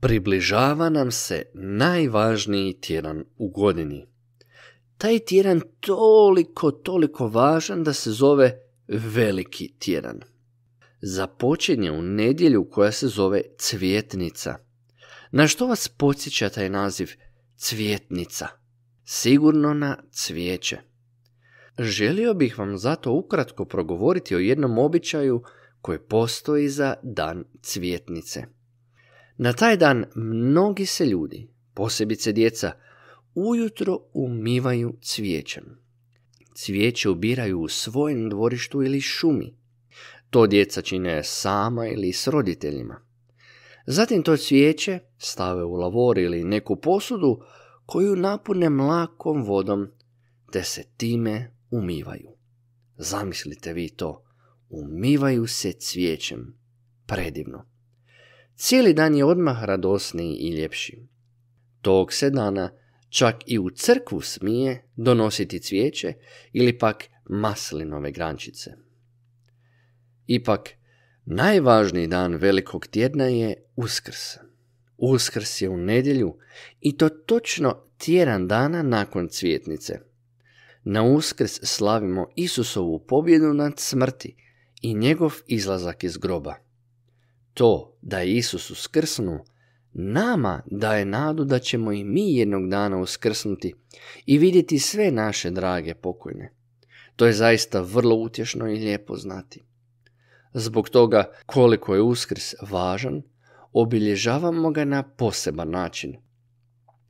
Približava nam se najvažniji tjedan u godini. Taj tjedan toliko, toliko važan da se zove Veliki tjedan. Započinje u nedjelju koja se zove Cvjetnica. Na što vas podsjeća taj naziv Cvjetnica? Sigurno na cvijeće. Želio bih vam zato ukratko progovoriti o jednom običaju koje postoji za dan cvjetnice. Na taj dan mnogi se ljudi, posebice djeca, ujutro umivaju cvijećem. Cvijeće ubiraju u svojem dvorištu ili šumi. To djeca čine sama ili s roditeljima. Zatim to cvijeće stave u lavor ili neku posudu koju napune mlakom vodom te se time umivaju. Zamislite vi to, umivaju se cvijećem. Predivno cijeli dan je odmah radosniji i ljepši. Tog se dana čak i u crkvu smije donositi cvijeće ili pak maslinove grančice. Ipak, najvažniji dan velikog tjedna je Uskrs. Uskrs je u nedjelju i to točno tjedan dana nakon cvjetnice. Na Uskrs slavimo Isusovu pobjedu nad smrti i njegov izlazak iz groba to da je Isus uskrsnuo, nama daje nadu da ćemo i mi jednog dana uskrsnuti i vidjeti sve naše drage pokojne. To je zaista vrlo utješno i lijepo znati. Zbog toga koliko je uskrs važan, obilježavamo ga na poseban način.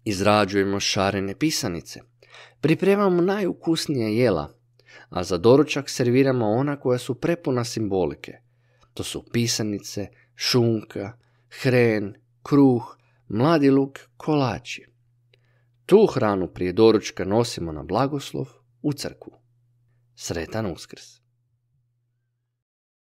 Izrađujemo šarene pisanice, pripremamo najukusnije jela, a za doručak serviramo ona koja su prepuna simbolike. To su pisanice, šunka, hren, kruh, mladi luk, kolači. Tu hranu prije doručka nosimo na blagoslov u crku. Sretan uskrs!